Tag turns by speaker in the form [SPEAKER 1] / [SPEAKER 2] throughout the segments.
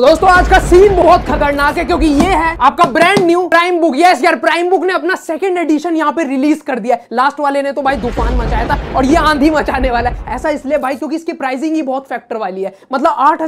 [SPEAKER 1] तो दोस्तों आज का सीन बहुत खतरनाक है क्योंकि ये है आपका brand new Primebook yes यार प्राइम बुक ने अपना सेकंड एडिशन यहाँ पे रिलीज कर दिया है लास्ट वाले ने तो भाई तूफान मचाया था और ये आंधी मचाने वाला है ऐसा इसलिए भाई क्योंकि इसकी प्राइसिंग ही बहुत फैक्टर वाली है मतलब आठ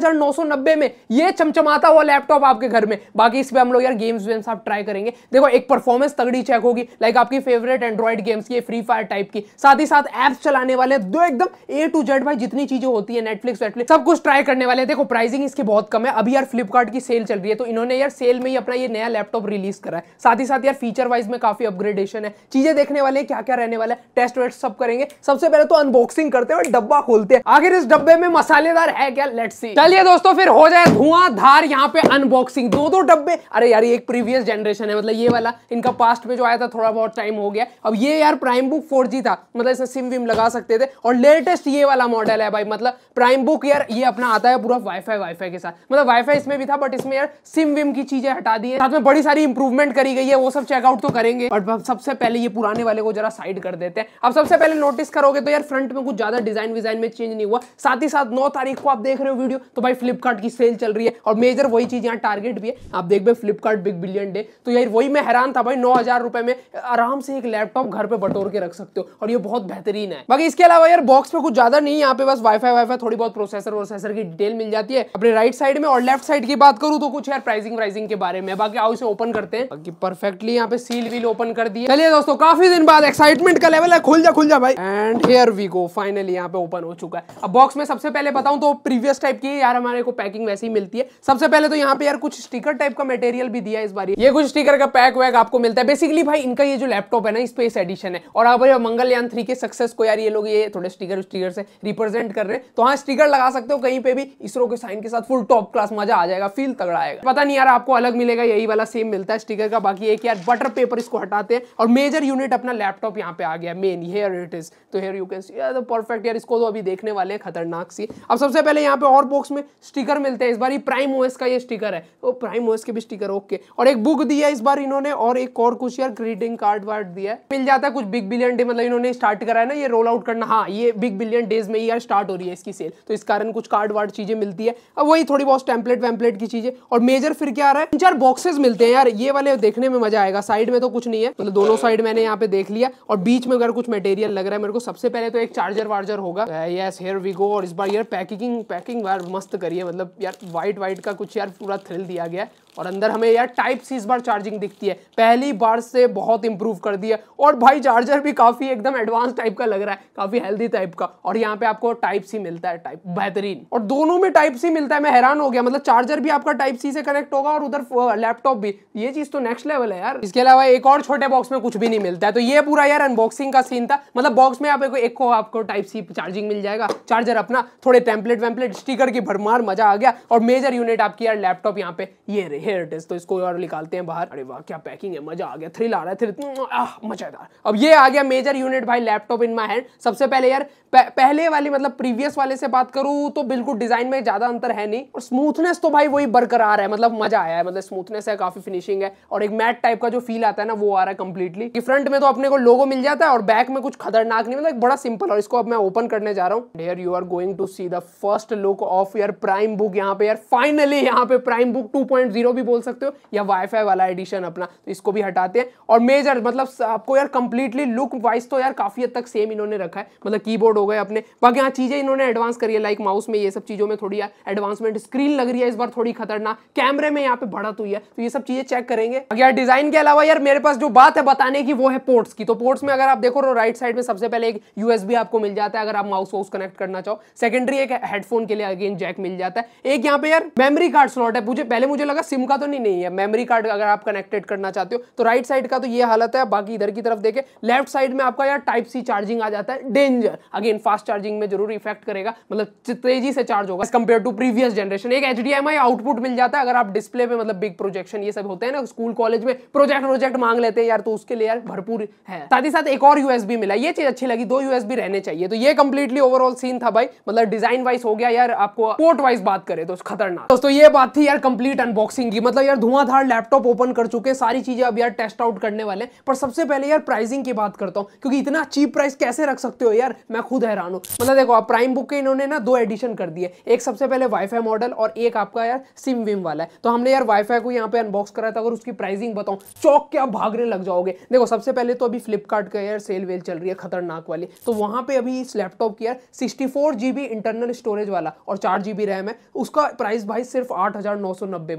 [SPEAKER 1] में ये चमचमाता हुआ लैपटॉप आपके घर में बाकी इस पर हम लोग यार गेम्स वेम्स आप ट्राई करेंगे देखो एक परफॉर्मेंस तगड़ी चेक होगी लाइक आपकी फेवरेट एंड्रॉइड गेम्स की फ्री फायर टाइप की साथ ही साथ एप्स चलाने वाले दो एकदम ए टू जेड भाई जितनी चीजें होती है नेटफ्लिक्स वेटफ्लिक्स सब कुछ ट्राई करने वाले देखो प्राइसिंग इसकी बहुत कम है अभी यार फ्लिपकार्ट की सेल चल रही है तो इन्होंने यार सेल में ही अपना ये नया लैपटॉप रिलीज करा है साथ ही साथ यार फीचर वाइज में काफी अपग्रेडेशन है चीजें देखने वाले हैं क्या क्या रहने वाला है टेस्ट वेस्ट सब करेंगे सबसे पहले तो अनबॉक्सिंग करते हैं डब्बा खोलते हैं आखिर इस डब्बे में मसालेदार है क्या लेट सी चलिए दोस्तों फिर हो जाए धुआं धार यहाँ पे अनबॉक्सिंग दो दो डब्बे अरे यार एक प्रीवियस जनरेशन है मतलब ये वाला इनका पास्ट में जो आया था थोड़ा बहुत टाइम हो गया अब ये यार प्राइम बुक फोर था मतलब इसमें सिम विम लगा सकते थे और लेटेस्ट ये वाला मॉडल है भाई मतलब प्राइम बुक यार ये अपना आता है पूरा वाईफाई वाईफाई के साथ मतलब वाईफाई का इसमें भी था बट इसमें यार सिम विम की चीजें हटा दी है साथ में बड़ी सारी इंप्रूवमेंट करी गई है वो सब चेकआउट तो करेंगे बट सबसे पहले ये पुराने वाले को जरा साइड कर देते हैं अब सबसे पहले नोटिस करोगे तो यार फ्रंट में कुछ ज्यादा डिजाइन विजाइन में चेंज नहीं हुआ साथ ही साथ नौ तारीख को आप देख रहे हो वीडियो तो भाई फ्लिपकार्ट की सेल चल रही है और मेजर वही चीज यहाँ टारगेट भी है आप देख भाई फ्लिपकार्ट बिग बिलियन डे तो यार वही मैं हैरान था भाई नौ रुपए में आराम से एक लैपटॉप घर पर बटोर के रख सकते हो और ये बहुत बेहतरीन है बाकी इसके अलावा यार बॉक्स में कुछ ज्यादा नहीं यहाँ पे बस वाईफाई वाईफाई थोड़ी बहुत प्रोसेसर वोसेसर की डिटेल मिल जाती है अपने राइट साइड में और लेफ्ट साइड की बात करूँ तो कुछ यार प्राइसिंग प्राइसिंग के बारे में बाकी आओ इसे ओपन करते हैं बाकी परफेक्टली यहाँ पे सील वील ओपन कर दिया चलिए दोस्तों काफी दिन बाद एक्साइटमेंट का लेवल है खुल जा खुल जा भाई and here we go finally यहाँ पे ओपन हो चुका है अब बॉक्स में सबसे पहले बताऊँ तो प्रीवियस टाइप की यार हमारे को पैकिंग वैसे ही मिलती है सबसे पहले तो यहाँ पे यार कुछ स्टिकर टाइप का मटेरियल भी दिया इस बार ये कुछ स्टिकर का पैक वैक आपको मिलता है बेसिकली भाई इनका ये जो लैपटॉप है ना स्पेस एडिशन है और अब मंगलयान थ्री के सक्सेस को यार ये लोग ये थोड़े स्टिकर स्टिकर से रिप्रेजेंट कर रहे हैं तो हाँ स्टिकर लगा सकते हो कहीं पे भी इसरो के साइन के साथ फुल टॉप क्लास मजा आ जाएगा फील तगड़ा आएगा पता नहीं यार आपको अलग मिलेगा यही वाला सेम मिलता है स्टिकर का बाकी एक यार बटर पेपर इसको हटाते हैं और मेजर यूनिट अपना लैपटॉप यहाँ पे आ गया मेन हेयर इट इज तो here you can see perfect यार इसको तो अभी देखने वाले हैं खतरनाक सी अब सबसे पहले यहाँ पे और बॉक्स में स्टिकर मिलते हैं इस बार ये प्राइम ओएस का ये स्टिकर है तो प्राइम ओएस के भी स्टिकर ओके और एक बुक दिया इस बार इन्होंने और एक और कुछ यार ग्रीटिंग कार्ड वार्ड दिया है मिल जाता है कुछ बिग बिलियन डे मतलब इन्होंने स्टार्ट करा है ना ये रोल आउट करना हाँ ये बिग बिलियन डेज में ही यार स्टार्ट हो रही है इसकी सेल तो इस कारण कुछ कार्ड वार्ड चीजें मिलती है अब वही थोड़ी बहुत टेम्पलेट टेम्पलेट वेम्पलेट की चीजें और मेजर फिर क्या आ रहा है तीन चार बॉक्सेस मिलते हैं यार ये वाले देखने में मजा आएगा साइड में तो कुछ नहीं है मतलब दोनों साइड मैंने यहाँ पे देख लिया और बीच में अगर कुछ मटेरियल लग रहा है मेरे को सबसे पहले तो एक चार्जर वार्जर होगा यस हेयर वी गो और इस बार यार पैकिंग पैकिंग मस्त करिए मतलब यार व्हाइट व्हाइट का कुछ यार पूरा थ्रिल दिया गया और अंदर हमें यार टाइप सी इस बार चार्जिंग दिखती है पहली बार से बहुत इंप्रूव कर दिया और भाई चार्जर भी काफ़ी एकदम एडवांस टाइप का लग रहा है काफ़ी हेल्दी टाइप का और यहाँ पे आपको टाइप सी मिलता है टाइप बेहतरीन और दोनों में टाइप सी मिलता है मैं हैरान हो गया मतलब चार्जर भी आपका टाइप सी से कनेक्ट होगा और उधर लैपटॉप भी ये चीज़ तो नेक्स्ट लेवल है यार इसके अलावा एक और छोटे बॉक्स में कुछ भी नहीं मिलता है तो ये पूरा यार अनबॉक्सिंग का सीन था मतलब बॉक्स में आप एक को आपको टाइप सी चार्जिंग मिल जाएगा चार्जर अपना थोड़े टेम्पलेट वेम्पलेट स्टीकर की भरमार मजा आ गया और मेजर यूनिट आपकी यार लैपटॉप यहाँ पे ये रही हेयर इट तो इसको और निकालते हैं बाहर अरे वाह क्या पैकिंग है मजा आ गया थ्रिल आ रहा है थ्रिल मजेदार अब ये आ गया मेजर यूनिट भाई लैपटॉप इन माई हैंड सबसे पहले यार पहले वाले मतलब प्रीवियस वाले से बात करूं तो बिल्कुल डिजाइन में ज्यादा अंतर है नहीं और स्मूथनेस तो भाई वही बरकरार है मतलब मजा आया है मतलब स्मूथनेस है काफी फिनिशिंग है और एक मैट टाइप का जो फील आता है ना वो आ रहा है कंप्लीटली कि फ्रंट में तो अपने को लोगो मिल जाता है और बैक में कुछ खतरनाक नहीं मतलब बड़ा सिंपल और इसको अब मैं ओपन करने जा रहा हूँ there you are going to see the first look of यार प्राइम बुक यहाँ पे यार फाइनली यहाँ पे प्राइम बुक टू एरो भी बोल सकते हो या वाईफाई वाला एडिशन अपना तो इसको भी हटाते हैं और मेजर मतलब आपको यार कंप्लीटली लुक वाइज तो यार काफ़ी हद तक सेम इन्होंने रखा है मतलब कीबोर्ड हो गए अपने बाकी यहाँ चीज़ें इन्होंने एडवांस करी है लाइक माउस में ये सब चीज़ों में थोड़ी एडवांसमेंट स्क्रीन लग रही है इस बार थोड़ी खतरनाक कैमरे में यहाँ पे बढ़त हुई है तो ये सब चीज़ें चेक करेंगे यार डिज़ाइन के अलावा यार मेरे पास जो बात है बताने की वो है पोर्ट्स की तो पोर्ट्स में अगर आप देखो राइट तो साइड में सबसे पहले एक यूएसबी आपको मिल जाता है अगर आप माउस वाउस कनेक्ट करना चाहो सेकेंडरी एक हेडफोन के लिए अगेन जैक मिल जाता है एक यहाँ पे यार मेमोरी कार्ड स्लॉट है मुझे पहले मुझे लगा सिम सिम का तो नहीं नहीं है मेमोरी कार्ड अगर आप कनेक्टेड करना चाहते हो तो राइट साइड का तो ये हालत है बाकी इधर की तरफ देखें लेफ्ट साइड में आपका यार टाइप सी चार्जिंग आ जाता है डेंजर अगेन फास्ट चार्जिंग में जरूर इफेक्ट करेगा मतलब तेजी से चार्ज होगा कंपेयर टू प्रीवियस जनरेशन एक एच आउटपुट मिल जाता है अगर आप डिस्प्ले पे मतलब बिग प्रोजेक्शन ये सब होते हैं ना स्कूल कॉलेज में प्रोजेक्ट प्रोजेक्ट मांग लेते हैं यार तो उसके लिए यार भरपूर है साथ ही साथ एक और यूएसबी मिला ये चीज अच्छी लगी दो यूएसबी रहने चाहिए तो ये कंप्लीटली ओवरऑल सीन था भाई मतलब डिजाइन वाइज हो गया यार आपको पोर्ट वाइज बात करें तो खतरनाक दोस्तों ये बात थी यार कंप्लीट अनबॉक्सिंग होंगी मतलब यार धुआंधार लैपटॉप ओपन कर चुके हैं सारी चीज़ें अब यार टेस्ट आउट करने वाले हैं पर सबसे पहले यार प्राइसिंग की बात करता हूँ क्योंकि इतना चीप प्राइस कैसे रख सकते हो यार मैं खुद हैरान हूँ मतलब देखो आप प्राइम बुक के इन्होंने ना दो एडिशन कर दिए एक सबसे पहले वाईफाई मॉडल और एक आपका यार सिम विम वाला है तो हमने यार वाईफाई को यहाँ पे अनबॉक्स कराया था अगर उसकी प्राइसिंग बताऊँ चौक के आप भागने लग जाओगे देखो सबसे पहले तो अभी फ्लिपकार्ट का यार सेल वेल चल रही है खतरनाक वाली तो वहाँ पे अभी इस लैपटॉप की यार सिक्सटी इंटरनल स्टोरेज वाला और चार रैम है उसका प्राइस भाई सिर्फ आठ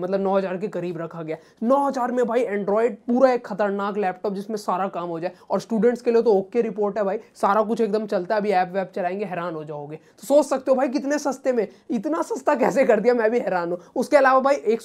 [SPEAKER 1] मतलब नौ हजार के करीब रखा गया नौ हजार में भाई एंड्रॉयड पूरा एक खतरनाक लैपटॉप जिसमें सारा काम हो जाए और स्टूडेंट्स के लिए तो ओके रिपोर्ट है भाई सारा कुछ एकदम चलता है अभी ऐप वैप चलाएंगे हैरान हो जाओगे तो सोच सकते हो भाई कितने सस्ते में इतना सस्ता कैसे कर दिया मैं भी हैरान हूँ उसके अलावा भाई एक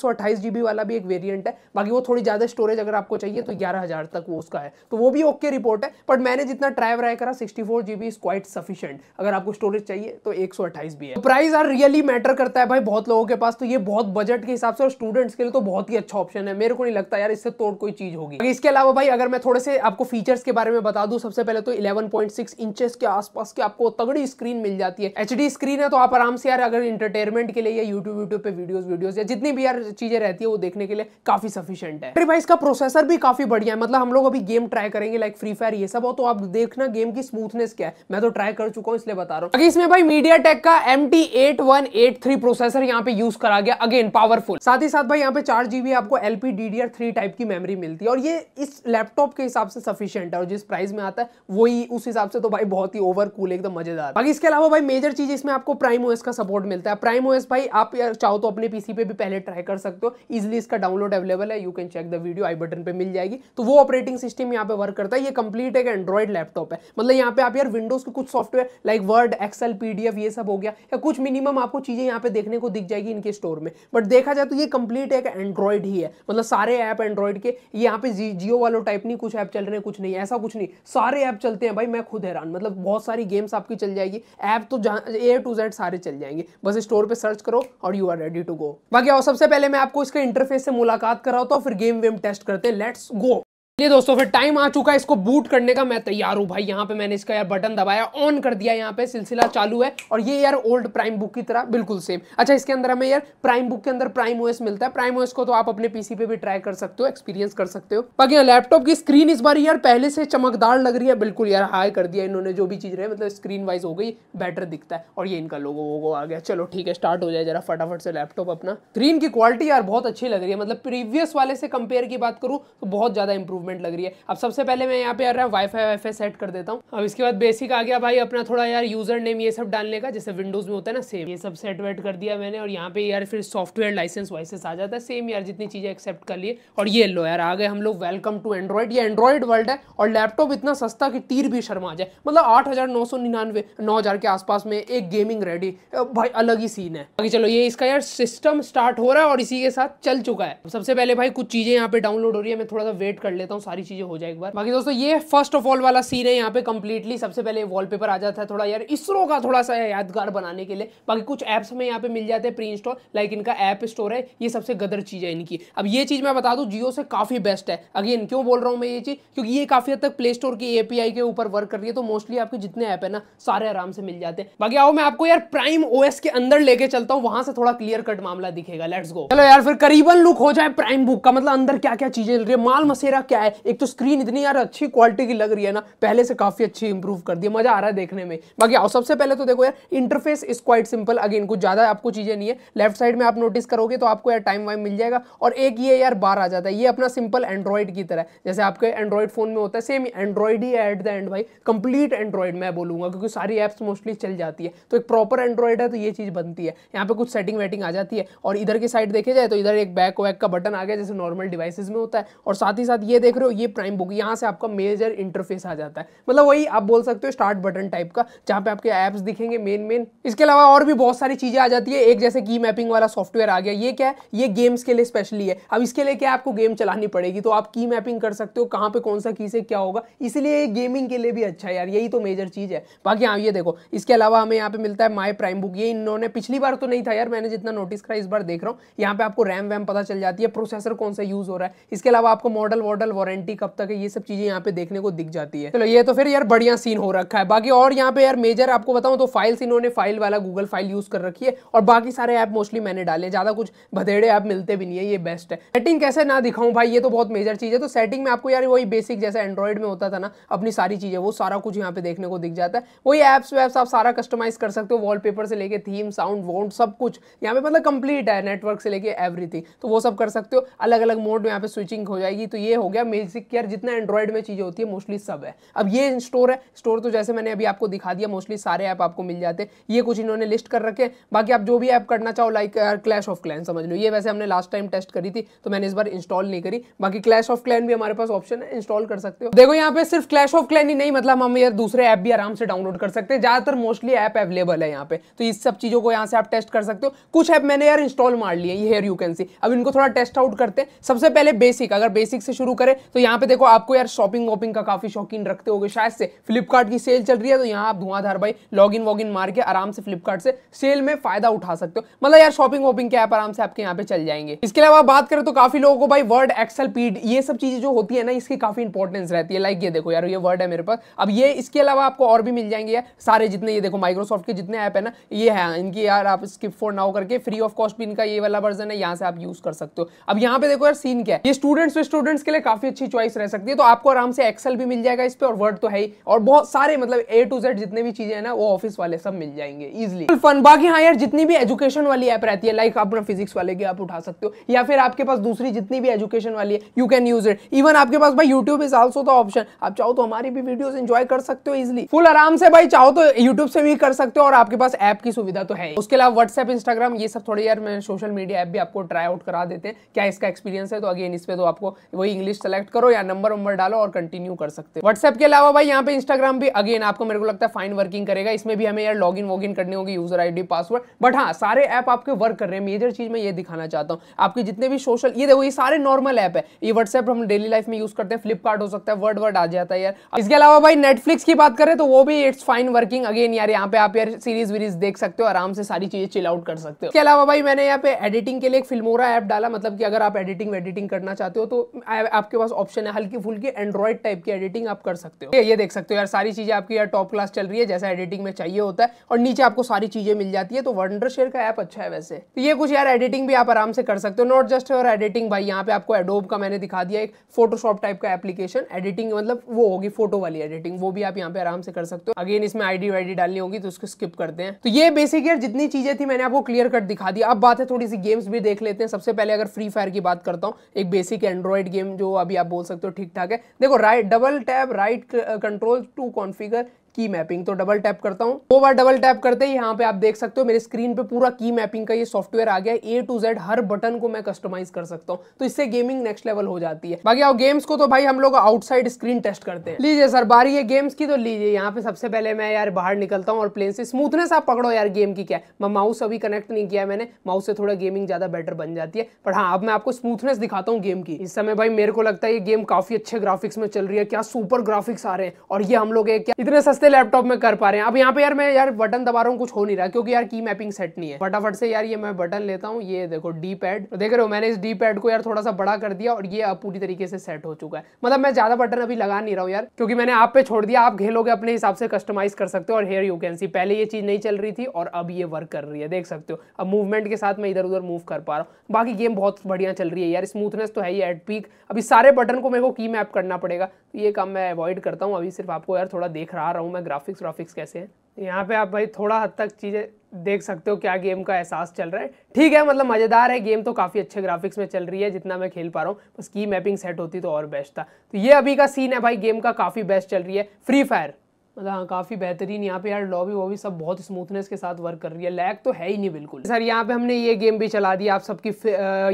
[SPEAKER 1] वाला भी एक वेरियंट है बाकी वो थोड़ी ज़्यादा स्टोरेज अगर आपको चाहिए तो ग्यारह तक वो उसका है तो वो भी ओके रिपोर्ट है बट मैंने जितना ट्राई व्राई करा sixty four is quite sufficient अगर आपको स्टोरेज चाहिए तो एक भी है प्राइस आर रियली मैटर करता है भाई बहुत लोगों के पास तो ये बहुत बजट के हिसाब से और स्टूडेंट्स के लिए तो बहुत ही अच्छा ऑप्शन है मेरे को नहीं लगता यार इससे तोड़ कोई चीज होगी इसके अलावा भाई अगर मैं थोड़े से आपको फीचर्स के बारे में बता दू सबसे पहले तो इलेवन पॉइंट सिक्स इंचेस के आसपास की आपको तगड़ी स्क्रीन मिल जाती है एच स्क्रीन है तो आप आराम से यार अगर इंटरटेनमेंट के लिए या यूट्यूब यूट्यूब पे वीडियो वीडियो या जितनी भी यार चीजें रहती है वो देखने के लिए काफी सफिशियंट है फिर भाई इसका प्रोसेसर भी काफी बढ़िया है मतलब हम लोग अभी गेम ट्राई करेंगे लाइक फ्री फायर ये सब हो तो आप देखना गेम की स्मूथनेस क्या है मैं तो ट्राई कर चुका हूँ इसलिए बता रहा हूँ इसमें भाई मीडिया का एम टी प्रोसेसर यहाँ पे यूज करा गया अगेन पावरफुल साथ ही साथ भाई यहाँ पे चार जी आपको L P D D R three type की मेमोरी मिलती है और ये इस लैपटॉप के हिसाब से सफिशियंट है और जिस प्राइस में आता है वही उस हिसाब से तो भाई बहुत ही ओवर कूल एकदम मजेदार बाकी इसके अलावा भाई मेजर चीज इसमें आपको प्राइम ओएस का सपोर्ट मिलता है प्राइम ओएस भाई आप चाहो तो अपने पीसी पे भी पहले ट्राई कर सकते हो इजिली इसका डाउनलोड अवेलेबल है you can check the video I button पर मिल जाएगी तो वो ऑपरेटिंग सिस्टम यहाँ पे वर्क करता है ये कंप्लीट एक एंड्रॉइड लैपटॉप है मतलब यहाँ पे आप यार विंडोज के कुछ software like Word Excel PDF ये सब हो गया या कुछ मिनिमम आपको चीजें यहाँ पे देखने को दिख जाएगी इनके स्टोर में बट देखा जाए तो ये कंप्लीट एक एंड्रॉइड ही है मतलब सारे ऐप एंड्रॉइड के यहाँ पे जियो वालों टाइप नहीं कुछ ऐप चल रहे हैं कुछ नहीं ऐसा कुछ नहीं सारे ऐप चलते हैं भाई मैं खुद हैरान मतलब बहुत सारी गेम्स आपकी चल जाएगी ऐप तो ए टू जेड सारे चल जाएंगे बस स्टोर पर सर्च करो और you are ready to go बाकी और सबसे पहले मैं आपको इसके इंटरफेस से मुलाकात कराओ तो फिर गेम वेम टेस्ट करते हैं लेट्स गो ये दोस्तों फिर टाइम आ चुका है इसको बूट करने का मैं तैयार हूँ भाई यहाँ पे मैंने इसका यार बटन दबाया ऑन कर दिया यहाँ पे सिलसिला चालू है और ये यार ओल्ड प्राइम बुक की तरह बिल्कुल सेम अच्छा इसके अंदर हमें यार प्राइम बुक के अंदर प्राइम ओएस मिलता है प्राइम ओएस को तो आप अपने पीसी पे भी ट्राई कर सकते हो एक्सपीरियंस कर सकते हो बाकी यहाँ लैपटॉप की स्क्रीन इस बार यार पहले से चमकदार लग रही है बिल्कुल यार हाई कर दिया इन्होंने जो भी चीज रहे मतलब स्क्रीन वाइज हो गई बेटर दिखता है और ये इनका लोगो वोगो आ गया चलो ठीक है स्टार्ट हो जाए जरा फटाफट से लैपटॉप अपना स्क्रीन की क्वालिटी यार बहुत अच्छी लग रही है मतलब प्रीवियस वाले से कंपेयर की बात करूँ तो बहुत ज्यादा इंप्रूवमेंट मूवमेंट लग रही है अब सबसे पहले मैं यहाँ पे यार वाई वाईफाई सेट कर देता हूँ अब इसके बाद बेसिक आ गया भाई अपना थोड़ा यार यूजर नेम ये सब डालने का जैसे विंडोज में होता है ना सेम ये सब सेट वेट कर दिया मैंने और यहाँ पे यार फिर सॉफ्टवेयर लाइसेंस वाइसेंस आ जाता है सेम यार जितनी चीज़ें एक्सेप्ट कर लिए और ये लो यार आ गए हम लोग वेलकम टू एंड्रॉइड ये एंड्रॉइड वर्ल्ड है और लैपटॉप इतना सस्ता कि तीर भी शर्मा जाए मतलब आठ हज़ार नौ सौ निन्यानवे नौ हज़ार के आसपास में एक गेमिंग रेडी भाई अलग ही सीन है बाकी चलो ये इसका यार सिस्टम स्टार्ट हो रहा है और इसी के साथ चल चुका है सबसे पहले भाई कुछ चीज़ें यहाँ पे डाउनलोड हो रही है मैं थोड़ा सा वेट कर लेता हूँ हूँ सारी चीजें हो जाए एक बार बाकी दोस्तों ये फर्स्ट ऑफ ऑल वाला सीन है यहाँ पे कम्प्लीटली सबसे पहले वॉलपेपर आ जाता है थोड़ा यार इसरो का थोड़ा सा यादगार बनाने के लिए बाकी कुछ ऐप्स हमें यहाँ पे मिल जाते हैं प्री इंस्टॉल लाइक इनका ऐप स्टोर है ये सबसे गदर चीज है इनकी अब ये चीज मैं बता दू जियो से काफी बेस्ट है अगेन क्यों बोल रहा हूँ मैं ये चीज क्योंकि ये काफी हद तक प्ले स्टोर की एपीआई के ऊपर वर्क कर रही है तो मोस्टली आपके जितने ऐप है ना सारे आराम से मिल जाते हैं बाकी आओ मैं आपको यार प्राइम ओएस के अंदर लेके चलता हूँ वहां से थोड़ा क्लियर कट मामला दिखेगा लेट्स गो चलो यार फिर करीबन लुक हो जाए प्राइम बुक का मतलब अंदर क्या क्या चीजें मिल रही है माल मसेरा क्या है एक तो स्क्रीन इतनी यार अच्छी क्वालिटी की लग रही है ना पहले से काफ़ी अच्छी इंप्रूव कर दी मज़ा आ रहा है देखने में बाकी आओ सबसे पहले तो देखो यार interface is quite simple again कुछ ज़्यादा आपको चीज़ें नहीं है लेफ्ट साइड में आप नोटिस करोगे तो आपको यार टाइम वाइम मिल जाएगा और एक ये यार बार आ जाता है ये अपना सिंपल एंड्रॉइड की तरह जैसे आपके एंड्रॉइड फ़ोन में होता है सेम एंड्रॉइड ही एट द एंड भाई कंप्लीट एंड्रॉइड मैं बोलूंगा क्योंकि सारी एप्स मोस्टली चल जाती है तो एक प्रॉपर एंड्रॉइड है तो ये चीज़ बनती है यहाँ पे कुछ सेटिंग वेटिंग आ जाती है और इधर की साइड देखे जाए तो इधर एक बैक वैक का बटन आ गया जैसे नॉर्मल डिवाइसेज में होता है और साथ ही साथ ये देख देख रहे हो ये प्राइम बुक यहाँ से आपका मेजर इंटरफेस आ जाता है मतलब वही आप बोल सकते हो स्टार्ट बटन टाइप का जहाँ पे आपके ऐप्स दिखेंगे मेन मेन इसके अलावा और भी बहुत सारी चीज़ें आ जाती है एक जैसे की मैपिंग वाला सॉफ्टवेयर आ गया ये क्या है ये गेम्स के लिए स्पेशली है अब इसके लिए क्या आपको गेम चलानी पड़ेगी तो आप की मैपिंग कर सकते हो कहाँ पे कौन सा की से क्या होगा इसलिए गेमिंग के लिए भी अच्छा है यार यही तो मेजर चीज़ है बाकी हाँ ये देखो इसके अलावा हमें यहाँ पे मिलता है माई प्राइम बुक ये इन्होंने पिछली बार तो नहीं था यार मैंने जितना नोटिस करा इस बार देख रहा हूँ यहाँ पे आपको रैम वैम पता चल जाती है प्रोसेसर कौन सा यूज़ हो रहा है इसके अलावा आपको मॉडल वॉडल वारंटी कब तक है ये सब चीजें यहाँ पे देखने को दिख जाती है चलो ये तो फिर यार बढ़िया सीन हो रखा है बाकी और यहाँ पे यार मेजर आपको बताऊँ तो फाइल्स इन्होंने फाइल वाला गूगल फाइल यूज कर रखी है और बाकी सारे ऐप मोस्टली मैंने डाले ज्यादा कुछ भदेड़े ऐप मिलते भी नहीं है ये बेस्ट है सेटिंग कैसे ना दिखाऊं भाई ये तो बहुत मेजर चीज है तो सेटिंग में आपको यार वही बेसिक जैसे एंड्रॉइड में होता था ना अपनी सारी चीजें वो सारा कुछ यहाँ पे देखने को दिख जाता है वही एप्स वैप्स आप सारा कस्टमाइज कर सकते हो वॉलपेपर से लेके थीम साउंड वोट सब कुछ यहाँ पे मतलब कंप्लीट है नेटवर्क से लेके एवरीथिंग तो वो सब कर सकते हो अलग अलग मोड में यहाँ पे स्विचिंग हो जाएगी तो ये हो गया मेजिक केयर जितना एंड्रॉइड में चीज़ें होती है मोस्टली सब है अब ये स्टोर है स्टोर तो जैसे मैंने अभी आपको दिखा दिया मोस्टली सारे ऐप आपको मिल जाते हैं ये कुछ इन्होंने लिस्ट कर रखे बाकी आप जो भी ऐप करना चाहो लाइक क्लैश ऑफ क्लैन समझ लो ये वैसे हमने लास्ट टाइम टेस्ट करी थी तो मैंने इस बार इंस्टॉल नहीं करी बाकी क्लैश ऑफ क्लैन भी हमारे पास ऑप्शन है इंस्टॉल कर सकते हो देखो यहाँ पे सिर्फ क्लैश ऑफ क्लैन ही नहीं मतलब हम यार दूसरे ऐप भी आराम से डाउनलोड कर सकते हैं ज्यादातर मोस्टली ऐप अवेलेबल है यहाँ पे तो इस सब चीजों को यहाँ से आप टेस्ट कर सकते हो कुछ ऐप मैंने यार इंस्टॉल मार लिया ये हेयर यू कैन सी अब इनको थोड़ा टेस्ट आउट करते हैं सबसे पहले बेसिक अगर बेसिक से शुरू करें तो यहाँ पे देखो आपको यार शॉपिंग वॉपिंग का काफी शौकीन रखते हो शायद से फ्लिपकार्ट की सेल चल रही है तो यहाँ आप धुआंधार भाई लॉग इन वॉग मार के आराम से फ्लिपकार्ट से सेल में फायदा उठा सकते हो मतलब यार शॉपिंग वॉपिंग के ऐप आराम से आपके यहाँ पे चल जाएंगे इसके अलावा बात करें तो काफी लोगों को भाई वर्ड एक्सल पीड ये सब चीजें जो होती है ना इसकी काफी इंपॉर्टेंस रहती है लाइक ये देखो यार ये वर्ड है मेरे पास अब ये इसके अलावा आपको और भी मिल जाएंगे यार सारे जितने ये देखो माइक्रोसॉफ्ट के जितने ऐप है ना ये है इनकी यार आप स्किप फोर नाउ करके फ्री ऑफ कॉस्ट भी इनका ये वाला वर्जन है यहाँ से आप यूज कर सकते हो अब यहाँ पे देखो यार सीन क्या है ये स्टूडेंट्स स्टूडेंट्स के लिए काफी काफ़ी अच्छी चॉइस रह सकती है तो आपको आराम से एक्सेल भी मिल जाएगा इस पर और वर्ड तो है ही और बहुत सारे मतलब ए टू जेड जितने भी चीज़ें हैं ना वो ऑफिस वाले सब मिल जाएंगे इजिली फन बाकी हाँ यार जितनी भी एजुकेशन वाली ऐप रहती है लाइक अपना फिजिक्स वाले की आप उठा सकते हो या फिर आपके पास दूसरी जितनी भी एजुकेशन वाली है you can use it even आपके पास भाई YouTube is also the option आप चाहो तो हमारी भी वीडियो इंजॉय कर सकते हो इजिली फुल आराम से भाई चाहो तो यूट्यूब से भी कर सकते हो और आपके पास ऐप की सुविधा तो है उसके अलावा व्हाट्सएप इंस्टाग्राम ये सब थोड़े यार मैं सोशल मीडिया ऐप भी आपको ट्राई आउट करा देते हैं क्या इसका एक्सपीरियंस है तो अगेन इस पर तो आपको वही इंग्लिश चला सेलेक्ट करो या नंबर वंबर डालो और कंटिन्यू कर सकते हो व्हाट्सएप के अलावा भाई यहाँ पे इंस्टाग्राम भी अगेन आपको मेरे को लगता है फाइन वर्किंग करेगा इसमें भी हमें यार लॉग इन वॉग इन करने होगी यूजर आईडी पासवर्ड बट हाँ सारे ऐप आपके वर्क कर रहे हैं मेजर चीज मैं ये दिखाना चाहता हूँ आपके जितने भी सोशल ये देखो ये सारे नॉर्मल ऐप है ये व्हाट्सएप हम डेली लाइफ में यूज करते हैं फ्लिपकार्ट हो सकता है वर्ड वर्ड आ जाता है यार इसके अलावा भाई नेटफ्लिक्स की बात करें तो वो भी इट्स फाइन वर्किंग अगेन यार यहाँ पे आप यार सीरीज वीरीज देख सकते हो आराम से सारी चीजें चिल आउट कर सकते हो इसके अलावा भाई मैंने यहाँ पे एडिटिंग के लिए एक फिल्मोरा ऐप डाला मतलब कि अगर आप एडिटिंग वेडिटिंग करना चाहते हो तो आपके पास पास ऑप्शन है हल्की फुल्की एंड्रॉइड टाइप की एडिटिंग आप कर सकते हो ये देख सकते हो यार सारी चीज़ें आपकी यार टॉप क्लास चल रही है जैसा एडिटिंग में चाहिए होता है और नीचे आपको सारी चीज़ें मिल जाती है तो वंडर शेयर का ऐप अच्छा है वैसे तो ये कुछ यार एडिटिंग भी आप आराम से कर सकते हो नॉट जस्ट और एडिटिंग भाई यहाँ पे आपको एडोब का मैंने दिखा दिया एक फोटोशॉप टाइप का एप्लीकेशन एडिटिंग मतलब वो होगी फोटो वाली एडिटिंग वो भी आप यहाँ पे आराम से कर सकते हो अगेन इसमें आईडी वाईडी डालनी होगी तो उसको स्किप करते हैं तो ये बेसिक यार जितनी चीजें थी मैंने आपको क्लियर कट दिखा दी अब बात है थोड़ी सी गेम्स भी देख लेते हैं सबसे पहले अगर फ्री फायर की बात करता हूँ एक बेसिक एंड्रॉइड गेम जो अभी आप बोल सकते हो ठीक ठाक है देखो right double tap right control to configure की मैपिंग तो डबल टैप करता हूँ दो बार डबल टैप करते ही यहाँ पे आप देख सकते हो मेरे स्क्रीन पे पूरा की मैपिंग का ये सॉफ्टवेयर आ गया ए टू जेड हर बटन को मैं कस्टमाइज कर सकता हूँ तो इससे गेमिंग नेक्स्ट लेवल हो जाती है बाकी आओ गेम्स को तो भाई हम लोग आउटसाइड स्क्रीन टेस्ट करते हैं लीजिए सर बारी है गेम्स की तो लीजिए यहाँ पे सबसे पहले मैं यार बाहर निकलता हूँ और प्लेन से स्मूथनेस आप पकड़ो यार गेम की क्या मैं माउस अभी कनेक्ट नहीं किया मैंने माउस से थोड़ा गेमिंग ज्यादा बेटर बन जाती है पर हाँ अब मैं आपको स्मूथनेस दिखाता हूँ गेम की इस समय भाई मेरे को लगता है ये गेम काफी अच्छे ग्राफिक्स में चल रही है क्या सुपर ग्राफिक्स आ रहे हैं और ये हम लोग इतने सस्ते लैपटॉप में कर पा रहे हैं अब यहाँ पे यार मैं यार बटन दबा रहा हूँ कुछ हो नहीं रहा क्योंकि यार की मैपिंग सेट नहीं है फटाफट से यार ये मैं बटन लेता हूँ ये देखो डी पैड तो देख रहे हो मैंने इस डी पैड को यार थोड़ा सा बड़ा कर दिया और ये अब पूरी तरीके से सेट हो चुका है मतलब मैं ज्यादा बटन अभी लगा नहीं रहा हूँ यार क्योंकि मैंने आप पे छोड़ दिया आप खेलोगे अपने हिसाब से कस्टमाइज कर सकते हो और हेयर यू कैन सी पहले ये चीज नहीं चल रही थी और अब ये वर्क कर रही है देख सकते हो अब मूवमेंट के साथ मैं इधर उधर मूव कर पा रहा हूँ बाकी गेम बहुत बढ़िया चल रही है यार स्मूथनेस तो है ही एट पीक अभी सारे बटन को मेरे को की मैप करना पड़ेगा तो ये काम मैं अवॉइड करता हूँ अभी सिर्फ आपको यार थोड़ा देख रहा हूँ हूँ मैं ग्राफिक्स व्राफिक्स कैसे हैं तो यहाँ पे आप भाई थोड़ा हद तक चीज़ें देख सकते हो क्या गेम का एहसास चल रहा है ठीक है मतलब मज़ेदार है गेम तो काफ़ी अच्छे ग्राफिक्स में चल रही है जितना मैं खेल पा रहा हूँ बस की मैपिंग सेट होती तो और बेस्ट था तो ये अभी का सीन है भाई गेम का काफ़ी बेस्ट चल रही है फ्री फायर मतलब हाँ काफ़ी बेहतरीन यहाँ पे यार लॉबी वॉबी सब बहुत स्मूथनेस के साथ वर्क कर रही है लैग तो है ही नहीं बिल्कुल सर यहाँ पे हमने ये गेम भी चला दी आप सबकी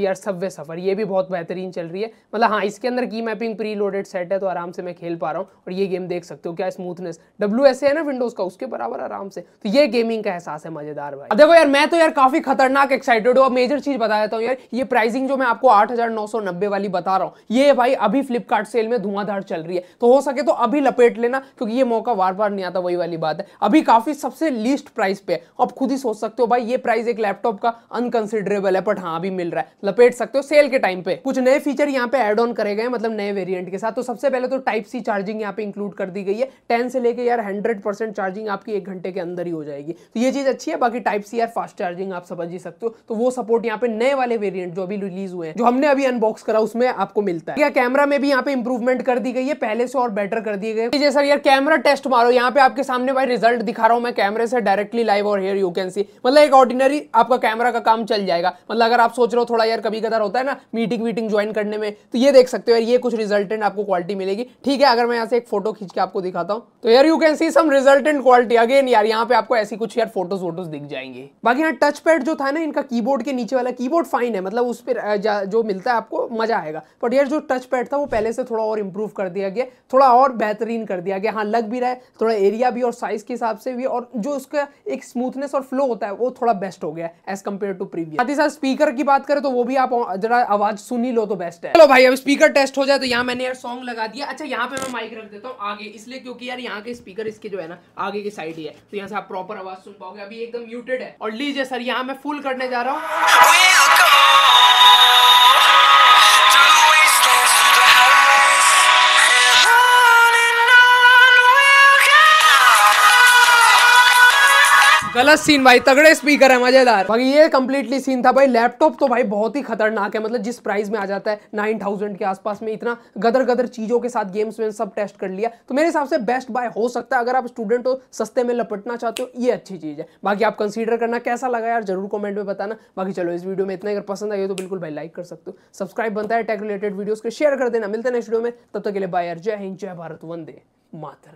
[SPEAKER 1] यार सबवे सफ़र ये भी बहुत बेहतरीन चल रही है मतलब हाँ इसके अंदर की मैपिंग प्री लोडेड सेट है तो आराम से मैं खेल पा रहा हूँ और ये गेम देख सकते हो क्या स्मूथनेस डब्ल्यू है ना विंडोज़ का उसके बराबर आराम से तो ये गेमिंग का एहसास है मज़ेदार भाई देखो यार मैं तो यार काफ़ी खतरनाक एक्साइटेड हूँ मेजर चीज़ बता देता हूँ यार ये प्राइसिंग जो मैं आपको आठ वाली बता रहा हूँ ये भाई अभी फ्लिपकार्ट सेल में धुआंधार चल रही है तो हो सके तो अभी लपेट लेना क्योंकि ये मौका वार बार बार नहीं आता वही वाली बात है अभी काफ़ी सबसे लीस्ट प्राइस पे है आप खुद ही सोच सकते हो भाई ये प्राइस एक लैपटॉप का अनकंसिडरेबल है बट हाँ अभी मिल रहा है लपेट सकते हो सेल के टाइम पे कुछ नए फीचर यहाँ पे एड ऑन करे गए मतलब नए वेरियंट के साथ तो सबसे पहले तो टाइप सी चार्जिंग यहाँ पे इंक्लूड कर दी गई है टेन से लेकर यार हंड्रेड चार्जिंग आपकी एक घंटे के अंदर ही हो जाएगी तो ये चीज़ अच्छी है बाकी टाइप सी यार फास्ट चार्जिंग आप समझ ही सकते हो तो वो सपोर्ट यहाँ पे नए वाले वेरियंट जो अभी रिलीज हुए हैं जो हमने अभी अनबॉक्स करा उसमें आपको मिलता है क्या कैमरा में भी यहाँ पे इंप्रूवमेंट कर दी गई है पहले से और बेटर कर दिए गए जैसा यार कैमरा टेस्ट मार रहा हूँ यहाँ पे आपके सामने भाई रिजल्ट दिखा रहा हूँ मैं कैमरे से डायरेक्टली लाइव और हेयर यू कैन सी मतलब एक ऑर्डिनरी आपका कैमरा का काम चल जाएगा मतलब अगर आप सोच रहे हो थोड़ा यार कभी कदर होता है ना मीटिंग वीटिंग ज्वाइन करने में तो ये देख सकते हो यार ये कुछ रिजल्टेंट आपको क्वालिटी मिलेगी ठीक है अगर मैं यहाँ से एक फोटो खींच के आपको दिखाता हूँ तो यार you can see some resultant quality again यार यहाँ पे आपको ऐसी कुछ यार फोटोज वोटोज दिख जाएंगे बाकी यहाँ टच पैड जो था ना इनका की के नीचे वाला की फाइन है मतलब उस पर जो मिलता है आपको मजा आएगा बट यार जो टच पैड था वो पहले से थोड़ा और इम्प्रूव कर दिया गया थोड़ा और बेहतरीन कर दिया गया हाँ लग भी रहा है थोड़ा एरिया भी और साइज़ के हिसाब से भी और जो उसका एक स्मूथनेस और फ्लो होता है वो थोड़ा बेस्ट हो गया एज कम्पेयर टू प्रीवियस साथ ही साथ स्पीकर की बात करें तो वो भी आप जरा आवाज़ सुन ही लो तो बेस्ट है चलो भाई अब स्पीकर टेस्ट हो जाए तो यहाँ मैंने यार सॉन्ग लगा दिया अच्छा यहाँ पे मैं माइक रख देता हूँ आगे इसलिए क्योंकि यार यहाँ के स्पीकर इसके जो है ना आगे की साइड ही है तो यहाँ से आप प्रॉपर आवाज़ सुन पाओगे अभी एकदम म्यूटेड है और लीजिए सर यहाँ मैं फुल करने जा रहा हूँ गलत सीन भाई तगड़े स्पीकर है मजेदार बाकी ये कम्प्लीटली सीन था भाई लैपटॉप तो भाई बहुत ही खतरनाक है मतलब जिस प्राइस में आ जाता है नाइन थाउजेंड के आसपास में इतना गदर गदर चीजों के साथ गेम्स में सब टेस्ट कर लिया तो मेरे हिसाब से बेस्ट बाय हो सकता है अगर आप स्टूडेंट हो सस्ते में लपटना चाहते हो ये अच्छी चीज है बाकी आप कंसिडर करना कैसा लगा यार जरूर कॉमेंट में बताना बाकी चलो इस वीडियो में इतना अगर पसंद आई तो बिल्कुल भाई लाइक कर सकते हो सब्सक्राइब बनता है टेक रिलेटेड वीडियो के शेयर कर देना मिलते हैं नेक्स्ट वीडियो में तब तक के लिए बाय यार जय हिंद जय भारत वंदे मातरम